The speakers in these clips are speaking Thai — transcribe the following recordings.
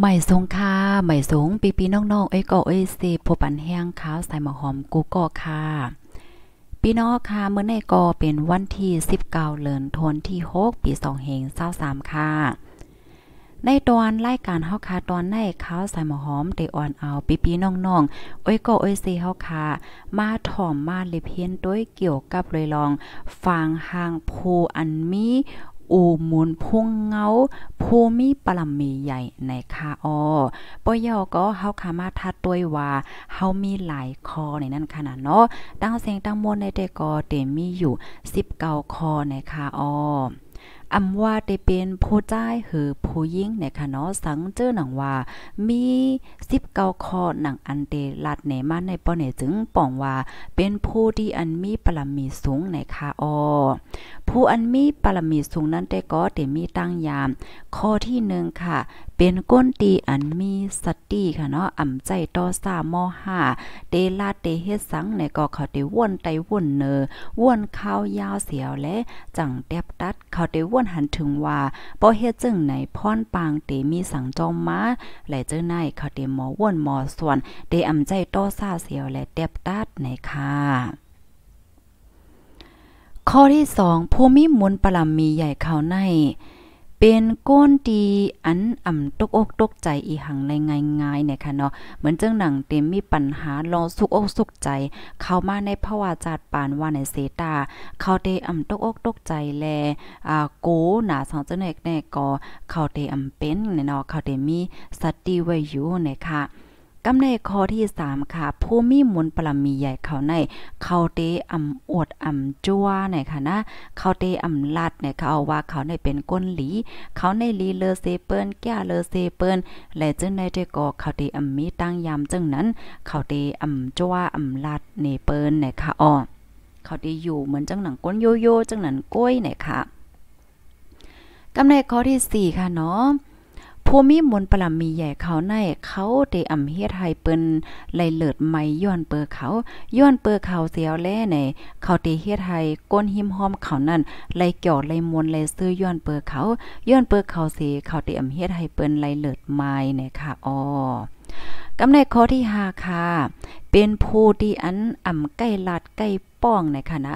ใหม่สงค่ะใหม่สงปีปีน้องๆเอ้ก็เอ้ยสิพบปันแห้งข้าวใส่หมอหอมกูก็ค่ะพี่น้องค่ะเมื่อในก็เป็นวันที่19เดือนธันที่6ปี2เฮงา3ค่ะในตอนรายการเฮาค่ะตอนในข้าวใส่หมอหอมเดอ่อนเอาปีปพี่น้องๆอ้ยก็อ้ยสิเฮาค่ะมาถ่อมมาเลยเพียนด้วยเกี่ยวกับเลยลองฟังห่างผู้อันมีอูมูลพุงเงาภูมิปรัมมีใหญ่ ในคาออปยอก็เฮาคามาทัดต้วย ว่าเฮามีหลายคอในนั้นขนาดเนาะตั้งเสียงตั้งมวลในเดกอเต็มมีอยู่19คอ ในคาอออำว่าได้เป็นผู้ใจหือผู้ยิ่งในคะเนาะสังเจอหนังว่า มี19ข้อหนังอันเตลัดในมาในปอเนี่ยจึงป่องว่า เป็นผู้ที่อันมีปรมีสูงในคะออ ผู้อันมีปรมีสูงนั้นได้ก็ได้มีตั้งยาม ข้อที่1ค่ะเป็นก้นตีอันมีสติค่ะเนาะอ่ำใจต่อสามอห้าเตลาเตเฮสัง ในก็เขาเตว่นไตว่นเนอว่นข้าว ยาวเสียว และ จังแตบตัดเขาเตว่นหันถึงว่าบ่เฮจึง ในพรปางเตมีสัง จอมมาไหลเจ้าในเขาเตหมอว่นหมอส่วนเตอ่ำใจต่อซาเสียวและแตบตัดในค่ะข้อที่สองภูมิมุนปลัมมีใหญ่เขาในเป็นก้นตีอันอ่ำตกอกตก ใจอีหังในง่าย ๆ เนี่ยค่ะ เนาะเหมือนจังหนัง เต็มมีปัญหาลองสุกอกสุกใจ เข้ามาในภาวะจาดปานว่าในเซตาเขาเต้อ่ำตกอกตก ใจแล อ่า โก หนาสองจังแนกแน่ก็ เขาเต้อ่ำเป็นเนาะเขาเต้มีสติไว้อยู่เนี่ยค่ะกำในข้อที่ 3 ค่ะ ผู้มีมนปรมีใหญ่เขาในเขาเตอำอวดอำจัวไหนค่ะนะเขาเตอำลัดในเขาว่าเขาในเป็นก้นหลีเขาในลีเลเซเปิ้นแก่เลเซเปิ้นและจึงในเตก็เขาเตอำมีตั้งยามจึงนั้น เขาเตอำจัวอำลัดเนเปิ้นนค่ะอ๋อเขาเตอยู่เหมือนจังหนังก้นโยโย่จังหนังก้อยไหนค่ะ กำในข้อที่4ค่ะ เนาะผู้มีมนปลามีใหญ่เขาในเขาเตอำเฮ็ดให้เปิ้นไหลเลิดไม้ย้อนเปอเขาย้อนเปอเขาเสียวแลในเขาเตเฮ็ดให้ก้นหิมหอมเขานั่นไหลเกี่ยวไหลมนไหลซื้อย้อนเปอเขาย้อนเปอเขาสยเขาเตอำเฮ็ดให้เปิ้นไหลเลิดไม่เนี่ยค่ะอ๋อกำในข้อที่5ค่ะ เป็นผู้ที่อันอ่ำใกล้ลาดใกล้ป้องนคะนะ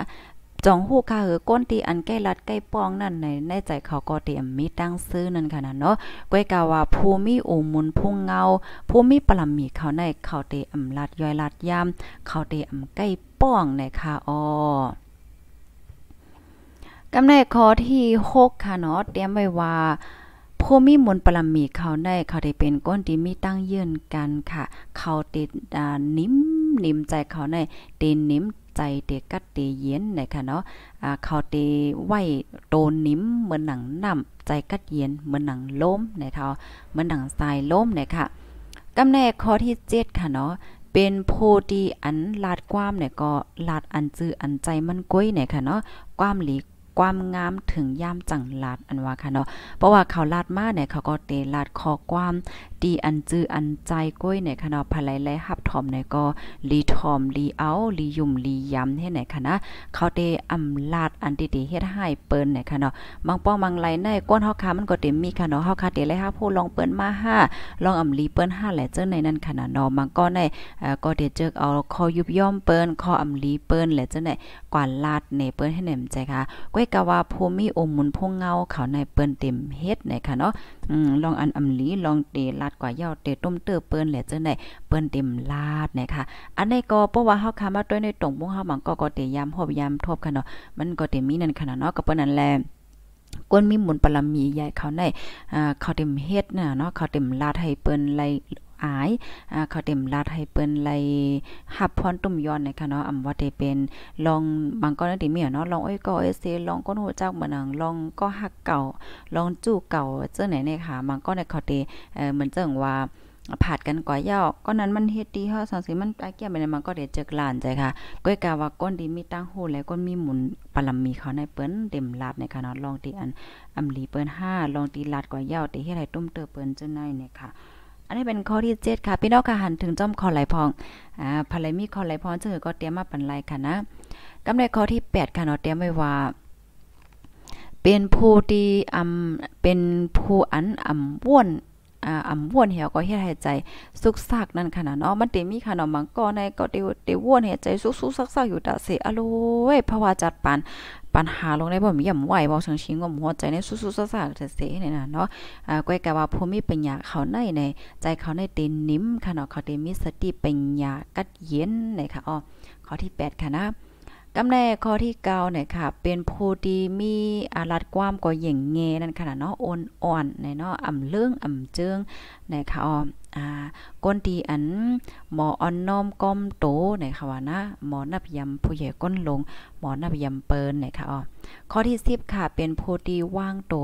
จองฮู้ค่ะเออก้นตีอันใกล้รัดใกล้ป้องนั่นในในใจเขาก็เตรียมมีตั้งซื้อนั่นค่ะนะเนาะก้อยกาว่า ภูมิอุมุนพุ่งเงา ภูมิปลัมมีเขาในเขาเตอยมลัดย่อยลัดยาม เขาเตอยมใกล้ป้องในค่ะอ๋อกำเนิดข้อที่6ค่ะเนาะเตรียมไว้ว่าผู้มีมนปรมีเขาได้เขาได้เป็นก้นที่มีตั้งยืนกันค่ะ เขาติดนิ่มนิ่ม ใจเขาในเตนนิ่มใจเตกัดเตเย็นนค่ะเนาะอ่าเขาเตไหวโตนิ้มเหมือนหนังน้ำใจกัดเย็นเหมือนหนังล้มนะคะเหมือนหนังทรายล้มนค่ะกำแนข้อที่7ค่ะเนาะ เป็นโพดีอันลาดความเนี่ยก็ลาดอันจื้ออันใจมันก้อยเนี่ยค่ะเนาะ ความหลีความงามถึงยามจังลาดอันว่าค่ะเนาะ เพราะว่าเขาลาดมาเนี่ยเขาก็เตลาดคอความดีอัน จื้ออันใจก้อยในคณะภายไแลหับทอมในก็ลีทอมลีเอาลียุ่มลีย้ำให้ไหนคณนะเขาเตอำลาดอันดีดเฮ็ดให้ เปิ้นในคณนาะบางป้องบางไหลในก้นเฮาคามันก็เต็มมีคณะเนาฮาคาเตไเลหับผู้ลองเปิ้นมา5ลองอำลีเปิ้น5แหละเจ้อในนั้นคณะนามันก็ในก็เตเจอเอาคอยุบย่อมเปิ้นคออำลีเปิ้นแหละเจ้อในกว่าลาดในเปิ้นให้แหนมใจค่ะ ก้อยกะว่าภูมิอมมุนพงเงาเขาในเปิ้นเต็มเฮ็ดในค่ะเนาะอืมลอง อันอำลี ลองเตลาดกว่าเย้าเตต้มเตอเปิ้นแหละจังได้เปิ้นเต็มลาดนะคะอันนี้ก็เพราะว่าเฮาคามาต้วยในตรงบงเฮามังก็ก็เตยามหอบยามทบค่ะเนาะ มันก็เตมีนั่นนาดเนาะก็เปิ้นนั่นแหละกวนมีหมุนปรมีใหญ่เขาในอ่าเขาเต็มเฮ็ดน่ะเนาะ เขาเต็มลาดให้เปิ้นไลอายเขาเต็มลาดให้เปิ้นไลหับพรตุ่มย้อนนะคะเนาะอำว่าได้เป็น ลองบางก้อนได้มีเนาะลองอ้อยก็เอเซลองก้นหัวจักบ่นัง ลองก็หักเก่า ลองจู้เก่าเจ้าไหนเนี่ยค่ะบางกนในเขาเตเอ่อเหมือนเจังว่าผาดกันก่อยยากกอนนั้นมันเฮ็ดดีเฮาสังสิมันตาเกี้ยไปในมันก็เด้เจอกลานใจค่ะก้อยกาว่าก้นดีมีตั้งโหแล้วก้นมีหมุนปลัมมีเขาในเปิ้นเต็มลาดในค่ะเนาะลองตีอันอำลีเปิ้น5ลองตีลาดก่อยยาวตีเฮ็ดให้ตุ้มเตอเปิ้นจังไหนเนี่ยค่ะันนี้เป็นข้อที่เจ็ดค่ะพี่น้องค่ะหันถึงจ้อมคอไหลพองอ่าภรรยมีคอไหลพองจึงก็เตรียมมาปันไหลค่ะนะกำไรข้อที่แปดค่ะเนาะเตรียมไว้ว่า เป็นผู้ที่อำเป็น ผู้อันอำว่วนอ่าอำว่วนเหี่ยวก็เฮ็ดให้ใจสุกซักนั่นคนะเนาะมันเตมีค่ะเนาะมังก็ในก็ติติว่วนให้ใจสุกๆซักๆ อยู่ตะเสอโลยภาวะจัดปานปัญหาลงได้บ่มียัำไหวบ่สังชิงงมหัวใจในสู้ๆซะซะแท้ๆนี่น่ะเนาะอ่าก้อยก็ว่าผู้มีปัญญาเขาในในใจเขาในเตนิ่มค่ะเนาะเขาเตมีสติปัญญากัดเย็นเลยค่ะอ๋อข้อที่8ค่ะนะกำแนข้อที่เก้าเนี่ยค่ะ เป็นผู้ที่มีอารัดความก็เหย่งเงนั่นค่ะเนาะอ่อน อ่อนเนาะอ่ำเลื่องอ่ำเจิงนะคะอ๋ออ่าก้นตีอันหมออ่อนน้อมก้มโตไหนคะว่านะหมอนับยำผู้ใหญ่ก้นลง หมอนับยำเปินไหนคะอ๋อข้อที่สิบค่ะเป็นโพตีว่างโต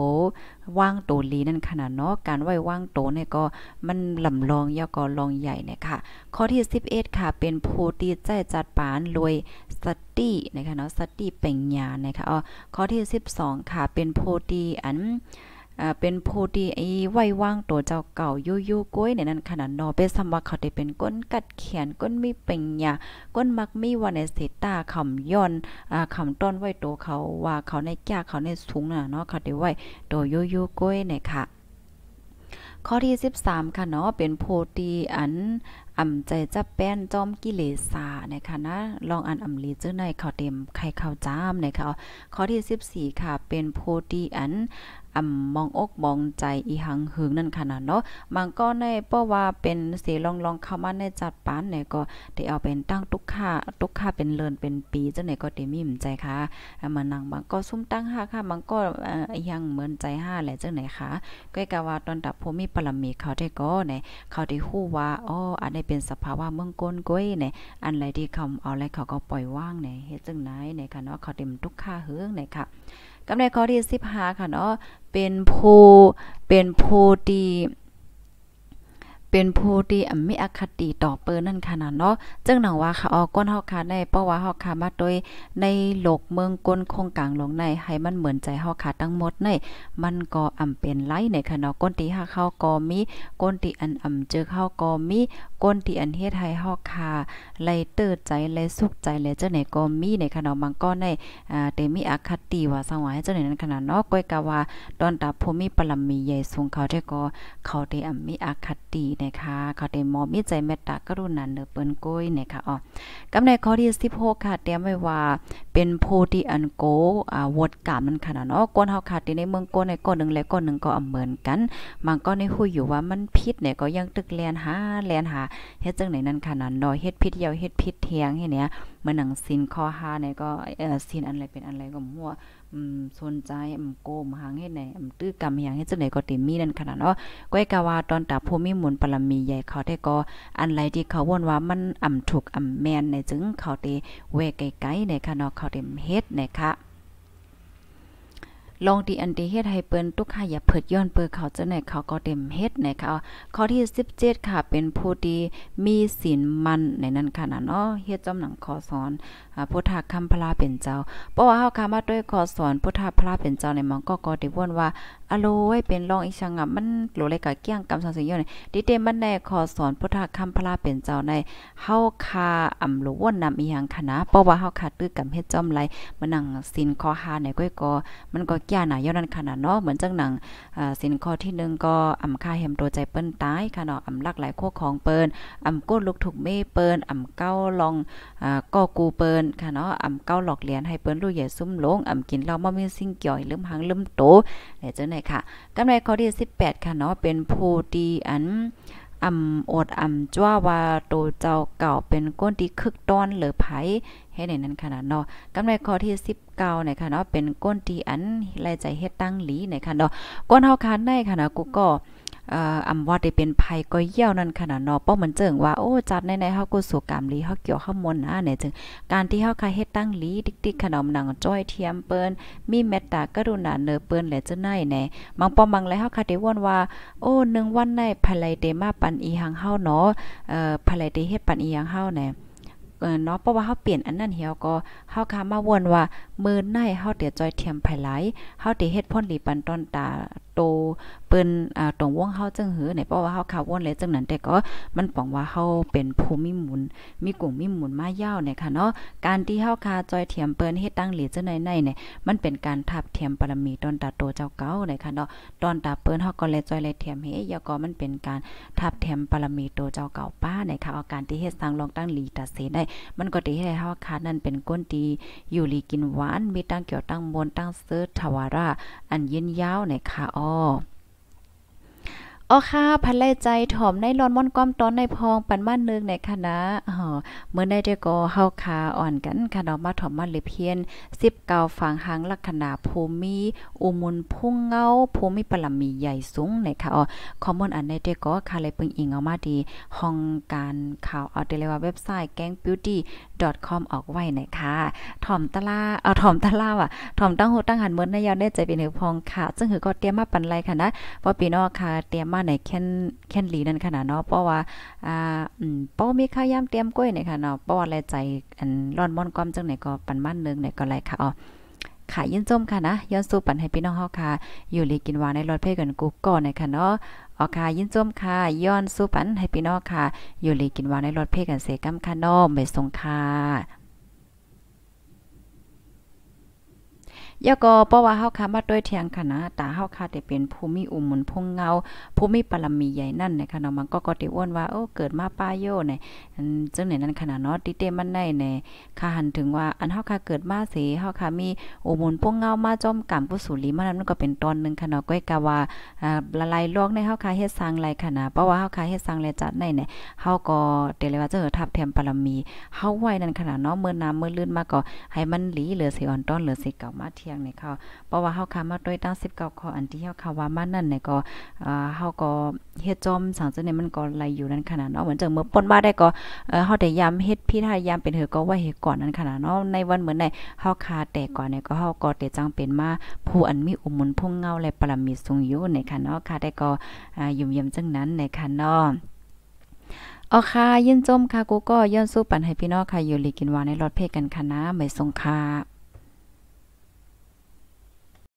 ว่างโตลีนั่นขนาดเนาะการไหวว่างโตเนี่ยก็มันลำลองยากอลองใหญ่เนี่ยค่ะข้อที่สิบเอ็ดค่ะเป็นโพตีใจจัดปานรวยสตินะคะเนาะสติเป็นญาณนะคะอ๋อข้อที่สิบสองค่ะเป็นโพตีอันเป็นผู้ที่ไอ้ ไว้ว่างตัวเจ้าเก่ายู่ยูก้อยในนั้นขนาดนอเป็นสมว่าเขาได้เป็นก้นกัดเขียนก้นมีเป็งยาก้นมักมีวันในเสตาคำย้อนอ่าคำต้นไว้ตัวเขาว่าเขาในแก้เขาในสูงน่ะเนาะเขาได้ไว้ตัวยู่ยูก้อยเนี่ยค่ะ ข้อที่ 13ค่ะเนาะเป็นโพตีอันอ่ำใจจะแป้น จอมกิเลสานะคะนะลองอ่านอ่ำลีเจอในข่าวเต็มใครข่าวจ้ามนะคะข้อที่ 14 ค่ะเป็นโพดีอันอ่ำมองอกมองใจอีหังหึงนั่นค่ะนะเนาะมันก็ ในเพราะว่าเป็นเสลองลองเข้ามาในจัดปานเนี่ยก็ได้เอาเป็นตั้งทุกค่าทุกค่าเป็นเลินเป็นปีจังไหนก็เต็มีมใจค่ะมานังบางก็ซุ่มตั้งห้าค่ะมันก็อีหังเหมือนใจห้าแหละจังไหนค่ะก็กะว่าตอนดับภูมีปรมีเขาได้ก็ในเขาได้ฮู้ว่าอ๋ออันนีเป็นสภาวะเมืองก้นก้อยเนี่ยอันไรที่ เขาเอาอะไรเขาก็ปล่อยว่างเนี่ยเฮ็ดจังไหนเนี่ยค่ะเนาะเขาเต็มทุกค่าเฮืองเนี่ยค่ะกำไรข้อที่15ค่ะ เนาะเป็นผู้เป็นผู้ที่เป็นผู้ที่มีอคติต่อเปิ้นนั่นขนาดเนาะจึงหนังว่าค่ะออก้นเฮาค่ะใน้เพราะว่าเฮาค่ะมาโดยในโลกเมืองก้นคงกลางหลงในให้มันเหมือนใจเฮาค่ะทั้งหมดในมันก็อำเป็นไรในค่ะเนาะก้นที่ฮักเฮาก็มีก้นที่อันอำเจอเฮาก็มีก้นที่อันเฮ็ดให้เฮาค่ะไลเติดใจไลสุขใจและเจ้าไหนก็มีในค่ะเนาะบางก็ในอ่าเตมีอคติว่าสังว่าเจ้าไหนนั้นขนาดเนาะก้อยกะว่าตอนตาภูมิปรมีใหญ่สูงเขาได้ก็เขาได้อำมีอคตินะคะขาเต้มอมีใจเมตตากรุณาเนื้อเปิ้นก้อยนะคะอ๋อกำในข้อที่16ค่ะ เตรียมไว้ว่าเป็นโพธิอันโกอ่าวดกามันค่ะเนาะก้นเฮาค่ะที่ในเมืองโกในก้อนนึงและก้อนนึงก็เหมือนกันมันก็ในฮู้อยู่ว่ามันผิดเนี่ย ก็ยังตึกแลนหาแลนหาเฮ็ดจังไหนนั่นค่ะนั่นเนาะเฮ็ดผิดยาวเฮ็ดผิดเทียงให้เนี่ยมันหนังสินข้อ5เนี่ยก็เอ่อสินอันไรเป็นอันไรก็มั่วอืมสนใจอืมโกมหางเฮ็ดไหนอืมตื้อกรรมหยังเฮ็ดจังได๋ก็ติมมี นั่น ขนาดเนาะก้อยกะว่าตอนตาภูมิมุนปรมีใหญ่เขาได้ก็อันไหลที่เขาว่นว่ามันอ่ำถูกอ่ำแม่นในจึง เขาเตแวไกลๆในค่ะ เนาะเขาเต็มเฮ็ดในค่ะลองดีอันดีเฮ็ดให้เปิ้นตุกข่ะอย่าเผิดย้อนเปิดเขาจะไหนเขาก็เต็มเฮ็ดนะคะข้อที่ 17 ค่ะเป็นผู้ดีมีศีลมันในนั้นค่ะนะเนาะเฮ็ดจอมหนังขอสอนพุทธคัมพลาเป็นเจ้า เพราะว่าเฮาคาวมาด้วยขอสอนพุทธพลาเป็นเจ้าในมองก็ก็ได้ว่นว่าอโลไว้เป็นรองอีชังอ่ะมันโลเลยกะเกี้ยงกำสังสิยอนี่ดิเตมันแน่ขอสอนพุทธคัมพลาเป็นเจ้าในเฮาคาอำลวนนำอีหยังคณะนะเพราะว่าเฮาคาตื้อกำเฮ็ดจอมไหลมันนั่งศีลข้อาในก้อยก็มันก็กยาหนาย้อนนั้นค่ะเนาะเหมือนจังหนังสินข้อ ที่หนึ่งก็อำค่าแฮมตัวใจเปิ้น ตาย ค่ะ เนาะอำลักหลายโคของเปิ้นอ่ำก้นลูกถูกเม่เปิ้นอำเก้าลองก็กูเปิ้นค่ะเนาะอำเก้าหลอกเหรียญให้เปิ้นลูกใหญ่ซุ่มลงอำกินเหล้าม่มีสิ่งเกี่ยวลืมหางลืมโตเนียจังไหนค่ะกำไรข้อที่18ค่ะเนาะเป็นผู้ดีอันอำอดอำจ้วว่าโตเจ้าเก่าเป็นก้นที่คึกต้อนเหลือไผให้ในนั้นค่ะเนาะกำไรข้อที่19เนี่ยค่ะเนาะเป็นก้นตีอันรายใจเฮ็ดตั้งหลีในค่ะเนาะก้นเฮาคันได้ค่ะนะกูก็อำว่าได้เป็นภัยก็เยี่ยวนั่นขนาดเนาะป้อมันเจิงว่าโอ้จัดในในเฮากุศลกรรมลีเฮาเกี่ยวข้ามนนะเนี่ยจึงการที่เฮาคาเฮ็ดตั้งลีติ๊กๆ ขนมหนังจ้อยเทียมเปิ้นมีเมตตากรุณาเนอเปิ้นและเจะไหนแน่บางป้อมางแล้วเฮาคาได้วนว่า โอ้นึงวันในภัยไลเดมาปันอีหังเฮาเนาะเอ่อภัยไลเดเฮ็ดปันอีหังเฮาแน่เนาะเพราะว่าเฮาเปลี่ยนอันนั้นเหี่ยวก็เฮาค่ะมาวนว่า มือไหนเฮาเตี๋ยจอยเทียมไผหลายเฮาเดียเฮ็ดพ่นหลีปันต้นตาโตเปิ้นอ่าตรงวงเฮาจึงหือในเพราะว่าเฮาขาวนเลยจังนั้นแต่ก็มันปองว่าเฮาเป็นภูมิหมุนมีกลุ่มมีหมุนมายาวในค่ะเนาะการที่เฮาคาจอยเถียมเปิ้นเฮ็ดตั้งหลีจังไหนในเนี่ยมันเป็นการทับเถียมปรมีตอนตาโตเจ้าเก่าในค่ะเนาะตอนตาเปิ้นเฮาก็เลยจอยเลยเถียมเฮยาก็มันเป็นการทับเถียมปรมีโตเจ้าเก่าป้าในค่ะอาการที่เฮ็ดสร้างลองตั้งหลีตัดเสได้มันก็ดีให้เฮาคานั่นเป็นก้นดีอยู่หลีกินหวานมีตั้งเกี่ยวตั้งมนตั้งเสื้อทวาราอันเย็นยาวในค่ะอ๋ออ๋อค่ะพันไล่ใจถ่อมใน้อนม่อนก้อมตอนใน พองปันม่านนึงในคณะอ๋อ เมื่อได้เดก็เฮาคาอ่อนกัน ค่ะมาถ่อม มาเลยเพียน19ฝั่งหางลักษณะภูมิอุมุนพุ่งเงาภูมิปรมีใหญ่สูงในค่ะ อ๋อคอมมอนอันในเดก็ค่ะเลยปึงอิงเอามาดี ห้องการข่าวเอาเด้เลยว่าเว็บไซต์แก๊งบิวตี้ .com ออกไว้นะคะถ่อมตะล่าเอาถ่อมตะล่า อ่ะถ่อมตั้งโหตั้งหันเมืออในยาวได้ใจเป็นหือพองค่ะ ซึ่งหือก็เตรียมมาปันไรค่ะนะ เพราะปีนอค่ะเตรียมมาในแค่นแค่นหลีนั่นนาดเนาะ เพราะว่า อ่า อืมเป้ามีข้าวย่ำเตรียมกล้วยเนี่ยค่ะเนาะ เพราะว่าแลใจอันร้อนม่อนก้อมจังไหนก็ปันมั่นนึงหนก็ไรค่ะอ๋อขายยินจมค่ะนะ ย้อนสู้ปันให้พี่น้องเฮาค่ะ อยู่ลีกินวาในรถเพ่กันกูก่อนนะคะเนาะออค่ะยินจมค่ะย้อนสู้ปันให้พี่น้องค่ะ อยู่ลีกินวาในรถเพ่กัน เสกำค่ะน้อม่สงค่ะยะก็เพราะว่าเฮาคามาด้วยเถียงค่ะนะตาเฮาคาแต่เป็นภูมิอุ่มมุนพงเงาภูมิปรมีใหญ่นั่นนะคะเนาะ มันก็ก็ติอ้วนว่าโอ้เกิดมาป้าโยเนี่ยจังไหนนั้นขนาดเนาะติเตมันได้ในค่หันถึงว่า อันเฮาคาเกิดมาเสเฮาคามีอุ่มมุนพงเงา มาจอมกผูมสุรลีมานั้นก็เป็นตอนนึงค่ะเนาะก้อยกะว่าละลายลอกในเฮาคาเฮ็ดสร้างไรค่ะนะเพราะว่าเฮาคาเฮ็ดสร้างแลจัดในเนี่ยเฮาก็เตเลยว่าจะทับแถมปรมีเฮาไว้นั่นขนาดเนาะเมื่อน้ำเมื่อลื่นมาก็ให้มันหลีเหลือสิอ่อนต้อนเหลือสิเก่ามาเทียงในเขาเพราะว่าเฮาคามาด้วยตั้ง19ข้ออันที่เฮาค้าว่ามานั่นเนี่ยก็เอ่อเฮาก็เฮ็ดจอมสังจนเนี่มันก็ไหลอยู่นั่นขนาดเนาะเหมือนจังเมื่อป่นมาได้ก็เอ่อเฮาได้ย้มเฮ็ดพี่ทายามเป็นเฮอก็ว่าเฮ็ดก่อนนั่นขนาดเนาะในวันเหมือนในเฮาคาแต่ก่อนเนี่ยก็เฮาก็เตจังเป็นมาผู้อันมีอุมนพุ่งเงาและปรมีสูงอยู่ในค่ะเนาะคาได้ก็อ่ายุ่มเยี่ยมจังนั้นในค่ะเนาะเอาค่ะยินจมค่ะกูก็ย้อนสู้ปันให้พี่น้องค่ะอยู่ลีกินวาในรถเพกันคณะไม่สงค่ะ